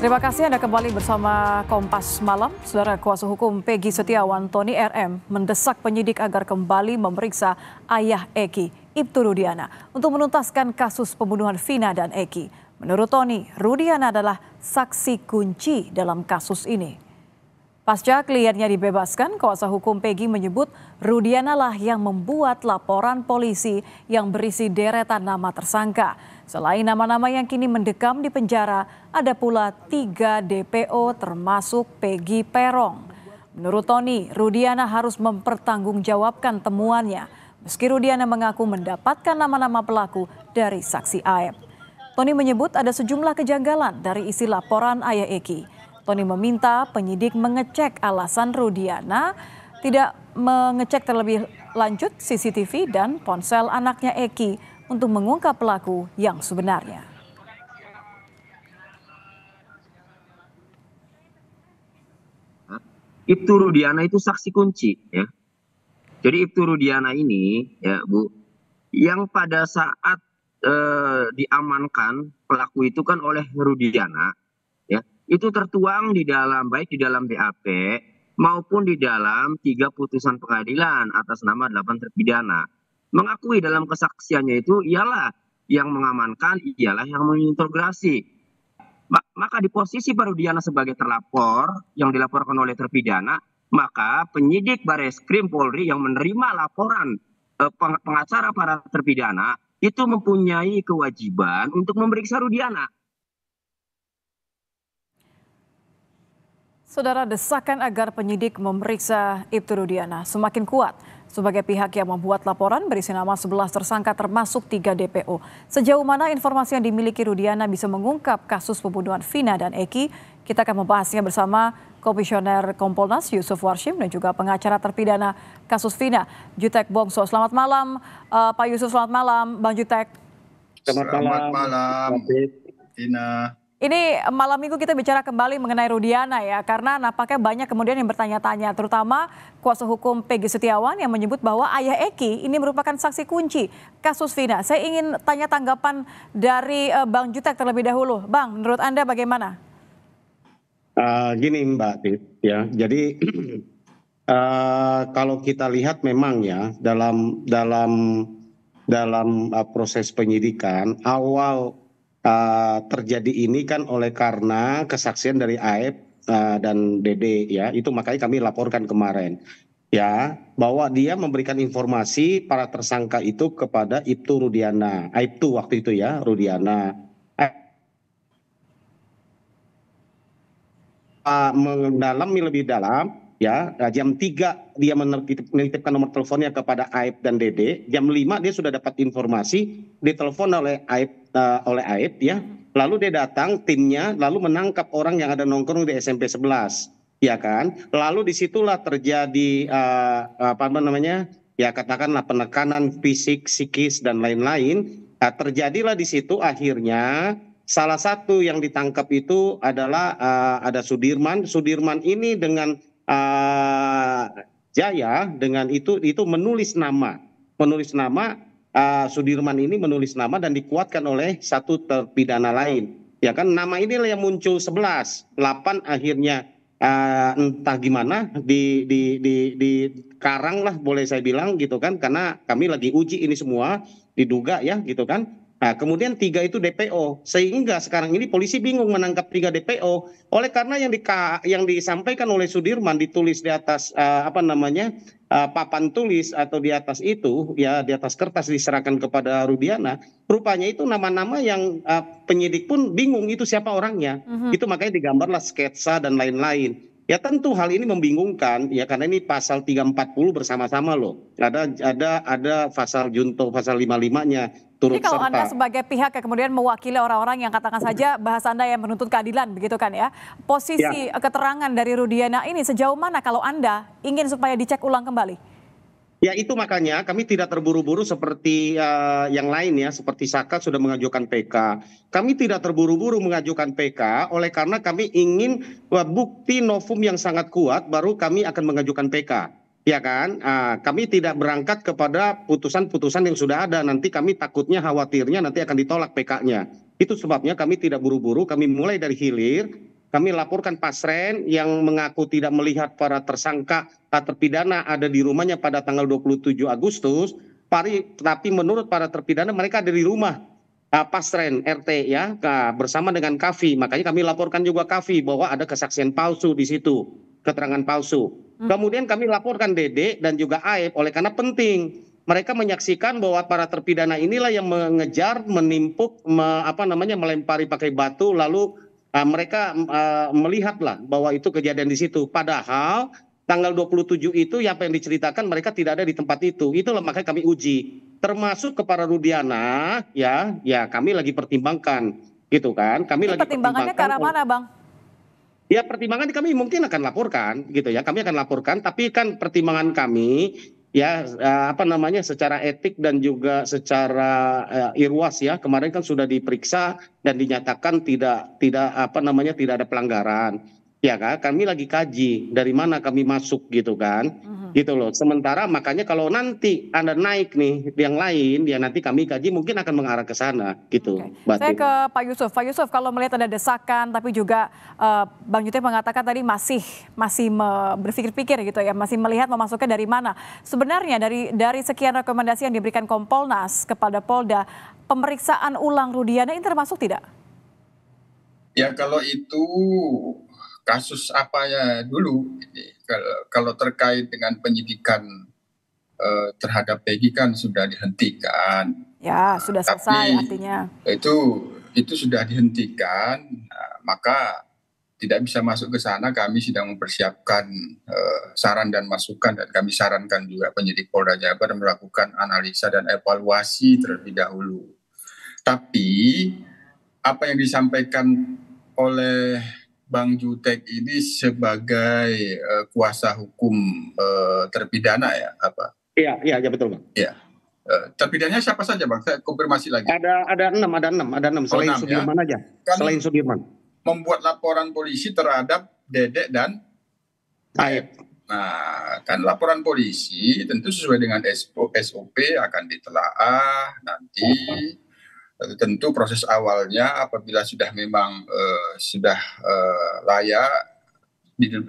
Terima kasih Anda kembali bersama Kompas Malam. Saudara Kuasa Hukum Peggy Setiawan Tony RM mendesak penyidik agar kembali memeriksa ayah Eki, Ibtu Rudiana, untuk menuntaskan kasus pembunuhan Vina dan Eki. Menurut Tony, Rudiana adalah saksi kunci dalam kasus ini. Pasca kliennya dibebaskan, kuasa hukum Peggy menyebut Rudiana lah yang membuat laporan polisi yang berisi deretan nama tersangka. Selain nama-nama yang kini mendekam di penjara, ada pula tiga DPO termasuk Peggy Perong. Menurut Tony, Rudiana harus mempertanggungjawabkan temuannya. Meski Rudiana mengaku mendapatkan nama-nama pelaku dari saksi Aep. Tony menyebut ada sejumlah kejanggalan dari isi laporan Ayah Eki. Tony meminta penyidik mengecek alasan Rudiana tidak mengecek terlebih lanjut CCTV dan ponsel anaknya Eki untuk mengungkap pelaku yang sebenarnya. Ibtu Rudiana itu saksi kunci ya. Jadi Ibtu Rudiana ini ya Bu yang pada saat eh, diamankan pelaku itu kan oleh Rudiana itu tertuang di dalam baik di dalam BAP maupun di dalam tiga putusan pengadilan atas nama delapan terpidana. Mengakui dalam kesaksiannya itu ialah yang mengamankan, ialah yang mengintegrasi Maka di posisi Parudiana sebagai terlapor yang dilaporkan oleh terpidana, maka penyidik Bareskrim Polri yang menerima laporan e, pengacara para terpidana itu mempunyai kewajiban untuk memeriksa Rudiana Saudara desakan agar penyidik memeriksa Ibtu Rudiana semakin kuat sebagai pihak yang membuat laporan berisi nama 11 tersangka termasuk 3 DPO. Sejauh mana informasi yang dimiliki Rudiana bisa mengungkap kasus pembunuhan Vina dan Eki? Kita akan membahasnya bersama Komisioner Kompolnas Yusuf Warshim dan juga pengacara terpidana kasus Vina, Jutek Bongso. Selamat malam eh, Pak Yusuf, selamat malam Bang Jutek. Selamat, malam. Vina. Ini malam minggu kita bicara kembali mengenai Rudiana ya, karena nampaknya banyak kemudian yang bertanya-tanya, terutama kuasa hukum Peggy Setiawan yang menyebut bahwa ayah Eki ini merupakan saksi kunci kasus Vina. Saya ingin tanya tanggapan dari eh, Bang Jutek terlebih dahulu. Bang, menurut Anda bagaimana? Uh, gini Mbak ya. Jadi uh, kalau kita lihat memang ya dalam dalam dalam proses penyidikan awal Eh, terjadi ini kan oleh karena kesaksian dari AF eh, dan Dede ya itu makanya kami laporkan kemarin ya bahwa dia memberikan informasi para tersangka itu kepada Ibtu Rudiana Aiptu waktu itu ya Rudiana eh, mendalami lebih dalam ya nah, jam 3 dia menitipkan nomor teleponnya kepada Aib dan Dede jam 5 dia sudah dapat informasi ditelepon oleh Aib uh, oleh Aib ya hmm. lalu dia datang timnya lalu menangkap orang yang ada nongkrong di SMP 11 ya kan lalu disitulah terjadi uh, apa namanya ya katakanlah penekanan fisik psikis dan lain-lain nah, terjadilah di situ akhirnya salah satu yang ditangkap itu adalah uh, ada Sudirman Sudirman ini dengan Eh, Jaya dengan itu itu menulis nama, menulis nama uh, Sudirman ini menulis nama dan dikuatkan oleh satu terpidana lain. Ya kan nama inilah yang muncul sebelas, delapan akhirnya uh, entah gimana di di di di karang lah boleh saya bilang gitu kan karena kami lagi uji ini semua diduga ya gitu kan Nah, kemudian tiga itu DPO, sehingga sekarang ini polisi bingung menangkap tiga DPO. Oleh karena yang di yang disampaikan oleh Sudirman ditulis di atas uh, apa namanya uh, papan tulis atau di atas itu, ya di atas kertas diserahkan kepada Rudiana. Rupanya itu nama-nama yang uh, penyidik pun bingung itu siapa orangnya. Uh mm-hmm. -huh. Itu makanya digambarlah sketsa dan lain-lain. Ya tentu hal ini membingungkan ya karena ini pasal 340 bersama-sama loh. Ada ada ada pasal junto pasal 55-nya turut Jadi kalau serta. Anda sebagai pihak yang kemudian mewakili orang-orang yang katakan saja bahasa Anda yang menuntut keadilan begitu kan ya. Posisi ya. keterangan dari Rudiana ini sejauh mana kalau Anda ingin supaya dicek ulang kembali? Ya itu makanya kami tidak terburu-buru seperti uh, yang lain ya, seperti Saka sudah mengajukan PK. Kami tidak terburu-buru mengajukan PK oleh karena kami ingin eh, bukti novum yang sangat kuat baru kami akan mengajukan PK. Ya kan, uh, kami tidak berangkat kepada putusan-putusan yang sudah ada. Nanti kami takutnya, khawatirnya nanti akan ditolak PK-nya. Itu sebabnya kami tidak buru-buru, kami mulai dari hilir, kami laporkan pasren yang mengaku tidak melihat para tersangka terpidana ada di rumahnya pada tanggal 27 Agustus, pari, tapi menurut para terpidana mereka ada di rumah uh, eh, pasren RT ya bersama dengan Kavi. Makanya kami laporkan juga Kavi bahwa ada kesaksian palsu di situ, keterangan palsu. Hmm. Kemudian kami laporkan Dede dan juga Aib e oleh karena penting mereka menyaksikan bahwa para terpidana inilah yang mengejar, menimpuk, me, apa namanya, melempari pakai batu, lalu Ah, mereka ah, melihatlah bahwa itu kejadian di situ. Padahal tanggal 27 itu yang apa yang diceritakan mereka tidak ada di tempat itu. Itulah makanya kami uji. Termasuk kepada Rudiana ya, ya kami lagi pertimbangkan gitu kan. Kami Ini lagi pertimbangannya pertimbangkan. Pertimbangannya ke arah mana, Bang? Ya pertimbangan kami mungkin akan laporkan gitu ya. Kami akan laporkan tapi kan pertimbangan kami ya eh, apa namanya secara etik dan juga secara eh, irwas ya kemarin kan sudah diperiksa dan dinyatakan tidak tidak apa namanya tidak ada pelanggaran ya kan kami lagi kaji dari mana kami masuk gitu kan mhm. gitu loh sementara makanya kalau nanti anda naik nih yang lain ya nanti kami kaji mungkin akan mengarah ke sana gitu okay. saya ke Pak Yusuf Pak Yusuf kalau melihat ada desakan tapi juga uh, Bang Yute mengatakan tadi masih masih berpikir-pikir gitu ya masih melihat memasuknya dari mana sebenarnya dari dari sekian rekomendasi yang diberikan Kompolnas kepada Polda pemeriksaan ulang Rudiana ini termasuk tidak Ya kalau itu kasus apa ya dulu ini kalau, terkait dengan penyidikan eh, terhadap Peggy kan sudah dihentikan ya nah, sudah Tapi selesai artinya itu itu sudah dihentikan nah, maka tidak bisa masuk ke sana kami sedang mempersiapkan eh, saran dan masukan dan kami sarankan juga penyidik Polda Jabar melakukan analisa dan evaluasi terlebih dahulu tapi apa yang disampaikan oleh Bang Jutek ini sebagai uh, kuasa hukum uh, terpidana ya apa? Iya, iya, ya betul bang. Iya. Uh, terpidananya siapa saja bang? Saya konfirmasi lagi. Ada ada enam, ada enam, ada enam. Oh, Selain oh, 6, ya. Sudirman ya? aja. Kan Selain Sudirman. Membuat laporan polisi terhadap Dedek dan Aib. Nah, kan laporan polisi tentu sesuai dengan SOP akan ditelaah nanti. Oh tentu proses awalnya apabila sudah memang uh, sudah uh, layak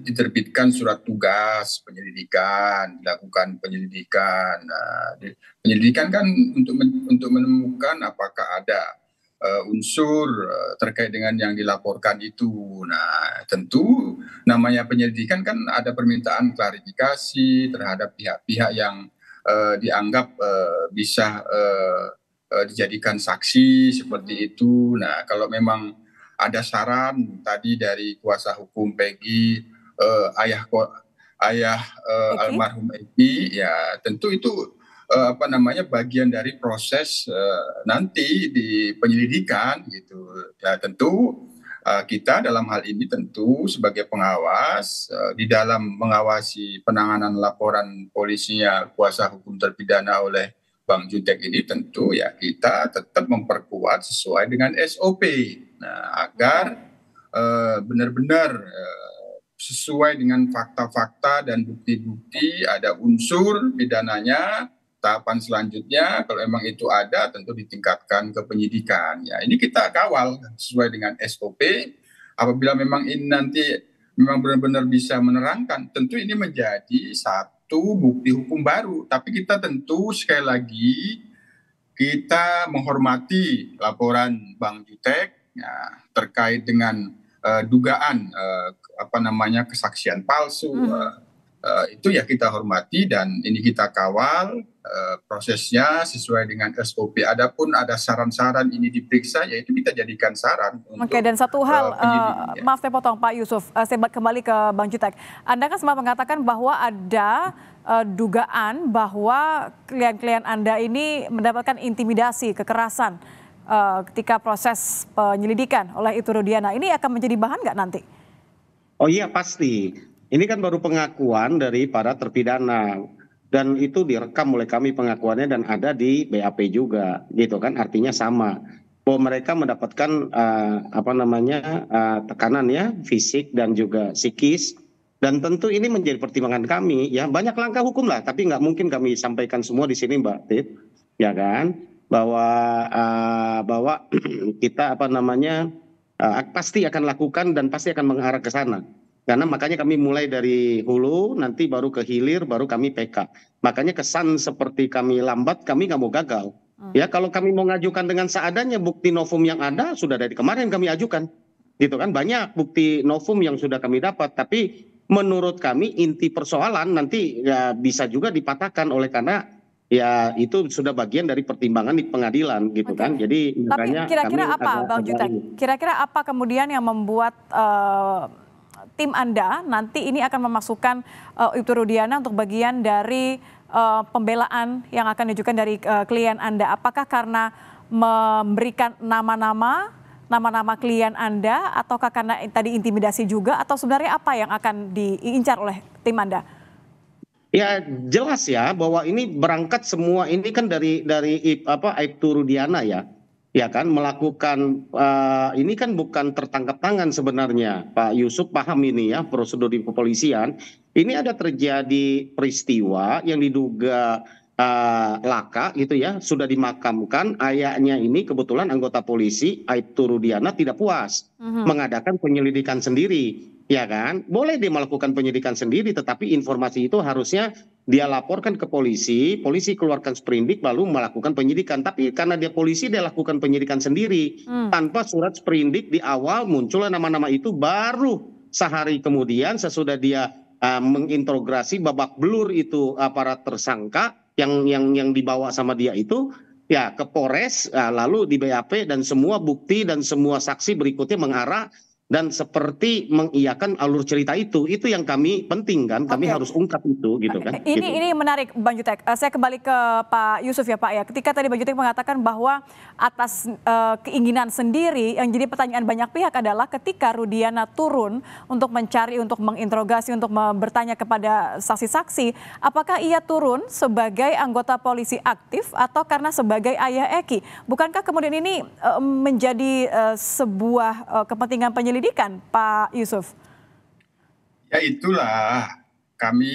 diterbitkan surat tugas penyelidikan dilakukan penyelidikan nah, penyelidikan kan untuk men untuk menemukan apakah ada uh, unsur terkait dengan yang dilaporkan itu nah tentu namanya penyelidikan kan ada permintaan klarifikasi terhadap pihak-pihak yang uh, dianggap uh, bisa uh, uh, dijadikan saksi seperti mm-hmm. itu. Nah, kalau memang ada saran tadi dari kuasa hukum Peggy uh, ayah ayah uh, almarhum Epi, ya tentu itu uh, apa namanya bagian dari proses uh, nanti di penyelidikan gitu. Ya tentu uh, kita dalam hal ini tentu sebagai pengawas uh, di dalam mengawasi penanganan laporan polisinya kuasa hukum terpidana oleh Bank Jutek ini tentu ya kita tetap memperkuat sesuai dengan SOP. Nah, agar eh, benar-benar uh, uh, sesuai dengan fakta-fakta dan bukti-bukti ada unsur pidananya tahapan selanjutnya kalau memang itu ada tentu ditingkatkan ke penyidikan ya ini kita kawal sesuai dengan SOP apabila memang ini nanti memang benar-benar bisa menerangkan tentu ini menjadi satu satu bukti hukum baru. Tapi kita tentu sekali lagi kita menghormati laporan Bang Jutek ya, terkait dengan uh, dugaan uh, apa namanya kesaksian palsu. Hmm. Uh, Eh, itu ya kita hormati dan ini kita kawal uh, prosesnya sesuai dengan SOP. Adapun ada saran-saran ini diperiksa, ya itu kita jadikan saran. Oke, Oke, dan satu hal, uh, uh, maaf saya potong Pak Yusuf, uh, saya kembali ke Bang Jutek. Anda kan sempat mengatakan bahwa ada uh, dugaan bahwa klien-klien Anda ini mendapatkan intimidasi, kekerasan uh, ketika proses penyelidikan oleh Itu Rudiana. Ini akan menjadi bahan nggak nanti? Oh iya pasti ini kan baru pengakuan dari para terpidana dan itu direkam oleh kami pengakuannya dan ada di BAP juga gitu kan artinya sama bahwa mereka mendapatkan uh, apa namanya uh, tekanan ya fisik dan juga psikis dan tentu ini menjadi pertimbangan kami ya banyak langkah hukum lah tapi nggak mungkin kami sampaikan semua di sini Mbak Tit ya kan bahwa uh, bahwa kita apa namanya uh, pasti akan lakukan dan pasti akan mengarah ke sana karena makanya kami mulai dari hulu, nanti baru ke hilir, baru kami PK. Makanya kesan seperti kami lambat, kami nggak mau gagal. Hmm. Ya kalau kami mau ngajukan dengan seadanya bukti novum yang ada sudah dari kemarin kami ajukan, gitu kan banyak bukti novum yang sudah kami dapat. Tapi menurut kami inti persoalan nanti ya bisa juga dipatahkan oleh karena ya itu sudah bagian dari pertimbangan di pengadilan gitu okay. kan. Jadi tapi kira-kira apa, Bang Juta? Kira-kira apa kemudian yang membuat uh tim Anda nanti ini akan memasukkan uh, Ibtu Rudiana untuk bagian dari uh, pembelaan yang akan diajukan dari uh, klien Anda? Apakah karena memberikan nama-nama nama-nama klien Anda ataukah karena tadi intimidasi juga atau sebenarnya apa yang akan diincar oleh tim Anda? Ya jelas ya bahwa ini berangkat semua ini kan dari dari apa Aibtu Rudiana ya ya kan melakukan uh, ini kan bukan tertangkap tangan sebenarnya Pak Yusuf paham ini ya prosedur di kepolisian ini ada terjadi peristiwa yang diduga uh, laka gitu ya sudah dimakamkan ayahnya ini kebetulan anggota polisi Aibtu Rudiana tidak puas uh mm-hmm. -huh. mengadakan penyelidikan sendiri ya kan? Boleh dia melakukan penyidikan sendiri, tetapi informasi itu harusnya dia laporkan ke polisi, polisi keluarkan sprindik lalu melakukan penyidikan. Tapi karena dia polisi dia lakukan penyidikan sendiri hmm. tanpa surat sprindik di awal muncul nama-nama itu baru sehari kemudian sesudah dia uh, eh, mengintrograsi babak belur itu aparat tersangka yang yang yang dibawa sama dia itu ya ke Polres eh, lalu di BAP dan semua bukti dan semua saksi berikutnya mengarah dan seperti mengiyakan alur cerita itu itu yang kami penting kan kami okay. harus ungkap itu gitu kan ini gitu. ini menarik Bang Jutek eh, saya kembali ke Pak Yusuf ya Pak ya ketika tadi Bang Jutek mengatakan bahwa atas uh, keinginan sendiri yang jadi pertanyaan banyak pihak adalah ketika Rudiana turun untuk mencari untuk menginterogasi untuk bertanya kepada saksi-saksi apakah ia turun sebagai anggota polisi aktif atau karena sebagai ayah Eki bukankah kemudian ini uh, menjadi uh, sebuah uh, kepentingan penyelidikan penyelidikan, Pak Yusuf? Ya itulah kami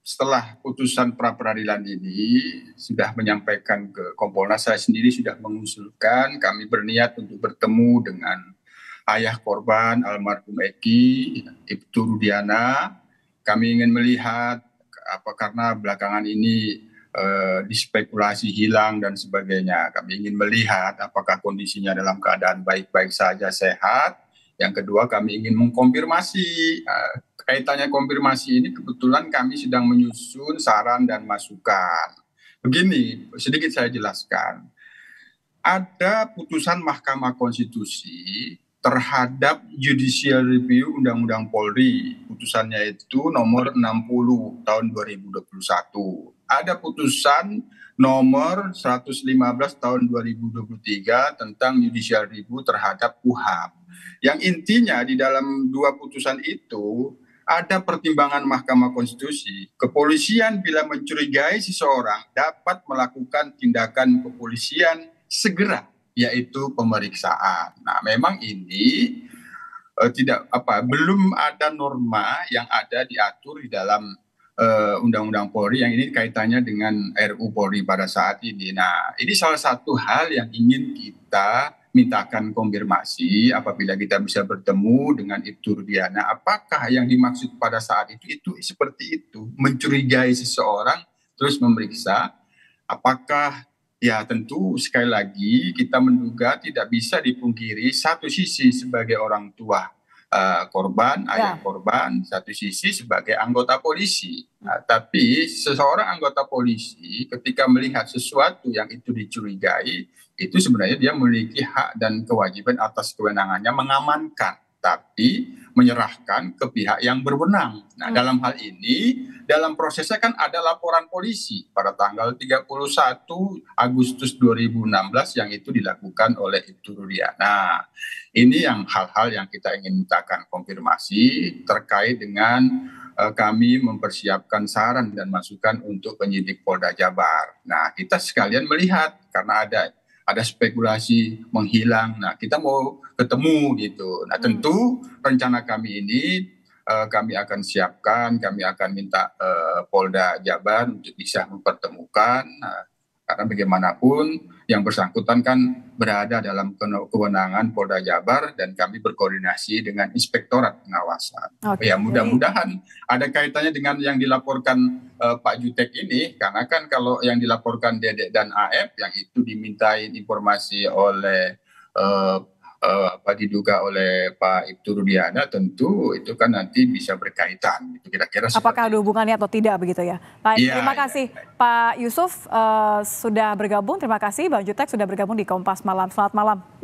setelah putusan pra peradilan ini sudah menyampaikan ke Kompolnas saya sendiri sudah mengusulkan kami berniat untuk bertemu dengan ayah korban almarhum Eki Ibtu Rudiana kami ingin melihat apa karena belakangan ini e, dispekulasi hilang dan sebagainya kami ingin melihat apakah kondisinya dalam keadaan baik-baik saja sehat yang kedua kami ingin mengkonfirmasi eh, kaitannya konfirmasi ini kebetulan kami sedang menyusun saran dan masukan. Begini, sedikit saya jelaskan. Ada putusan Mahkamah Konstitusi terhadap judicial review Undang-Undang Polri. Putusannya itu nomor 60 tahun 2021. Ada putusan nomor 115 tahun 2023 tentang judicial review terhadap KUHAP yang intinya di dalam dua putusan itu ada pertimbangan Mahkamah Konstitusi. Kepolisian bila mencurigai seseorang dapat melakukan tindakan kepolisian segera yaitu pemeriksaan. Nah, memang ini uh, tidak apa belum ada norma yang ada diatur di dalam eh, Undang-Undang uh, Polri yang ini kaitannya dengan RU Polri pada saat ini. Nah, ini salah satu hal yang ingin kita mintakan konfirmasi apabila kita bisa bertemu dengan Ibtu Rudiana apakah yang dimaksud pada saat itu itu seperti itu mencurigai seseorang terus memeriksa apakah ya tentu sekali lagi kita menduga tidak bisa dipungkiri satu sisi sebagai orang tua uh, korban ya. ayah korban satu sisi sebagai anggota polisi nah, tapi seseorang anggota polisi ketika melihat sesuatu yang itu dicurigai itu sebenarnya dia memiliki hak dan kewajiban atas kewenangannya mengamankan tapi menyerahkan ke pihak yang berwenang. Nah, hmm. dalam hal ini dalam prosesnya kan ada laporan polisi pada tanggal 31 Agustus 2016 yang itu dilakukan oleh Ibtu Ruliana. Nah, ini yang hal-hal yang kita ingin mintakan konfirmasi terkait dengan e, kami mempersiapkan saran dan masukan untuk penyidik Polda Jabar. Nah, kita sekalian melihat karena ada ada spekulasi menghilang. Nah, kita mau ketemu gitu. Nah, hmm. tentu rencana kami ini uh, kami akan siapkan, kami akan minta uh, Polda Jabar untuk bisa mempertemukan. Nah, karena bagaimanapun yang bersangkutan kan berada dalam kewenangan Polda Jabar dan kami berkoordinasi dengan Inspektorat Pengawasan. Okay. Ya mudah-mudahan ada kaitannya dengan yang dilaporkan uh, Pak Jutek ini karena kan kalau yang dilaporkan Dedek dan AF yang itu dimintai informasi oleh uh, Eh, apa diduga oleh Pak Ibtu Rudiana tentu itu kan nanti bisa berkaitan gitu kira-kira apakah ada hubungannya atau tidak begitu ya Pak ya, terima iya, kasih ya, ya. Pak Yusuf uh, sudah bergabung terima kasih Bang Jutek sudah bergabung di Kompas Malam selamat malam